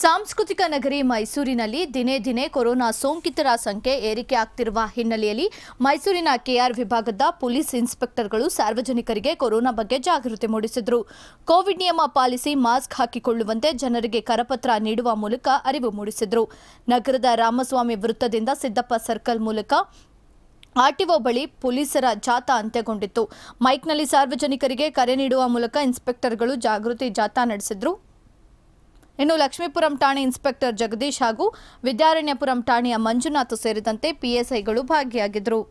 ಸಾಂಸ್ಕೃತಿಕ ನಗರಿ ಮೈಸೂರಿನಲ್ಲಿ ದಿನೇ ದಿನೇ ಕೊರೋನಾ ಸೋಂಕಿತರ ಸಂಖ್ಯೆ ಏರಿಕೆ ಆಗ್ತಿರುವ ಹಿನ್ನೆಲೆಯಲ್ಲಿ ಮೈಸೂರಿನ ಕೆಆರ್ ವಿಭಾಗದ ಪೊಲೀಸ್ ಇನ್ಸ್ಪೆಕ್ಟರ್ಗಳು ಸಾರ್ವಜನಿಕರಿಗೆ ಕೊರೋನಾ ಬಗ್ಗೆ ಜಾಗೃತಿ ಮೂಡಿಸಿದರು ಕೋವಿಡ್ ನಿಯಮ ಪಾಲಿಸಿ ಮಾಸ್ಕ್ ಹಾಕಿಕೊಳ್ಳುವಂತೆ ಜನರಿಗೆ ಕರಪತ್ರ ನೀಡುವ ಮೂಲಕ ಅರಿವು ಮೂಡಿಸಿದರು ನಗರದ ರಾಮಸ್ವಾಮಿ ವೃತ್ತದಿಂದ ಸಿದ್ದಪ್ಪ ಸರ್ಕಲ್ ಮೂಲಕ ಆರ್ಟಿಒ ಬಳಿ ಪೊಲೀಸರ ಜಾಥಾ ಅಂತ್ಯಗೊಂಡಿತ್ತು ಮೈಕ್ನಲ್ಲಿ ಸಾರ್ವಜನಿಕರಿಗೆ ಕರೆ ನೀಡುವ ಮೂಲಕ ಇನ್ಸ್ಪೆಕ್ಟರ್ಗಳು ಜಾಗೃತಿ ಜಾಥಾ ನಡೆಸಿದ್ರು ಇನ್ನು ಲಕ್ಷ್ಮೀಪುರಂ ಠಾಣೆ ಇನ್ಸ್ಪೆಕ್ಟರ್ ಜಗದೀಶ್ ಹಾಗೂ ವಿದ್ಯಾರಣ್ಯಪುರಂ ಠಾಣೆಯ ಮಂಜುನಾಥ್ ಸೇರಿದಂತೆ ಪಿಎಸ್ಐಗಳು ಭಾಗಿಯಾಗಿದ್ದರು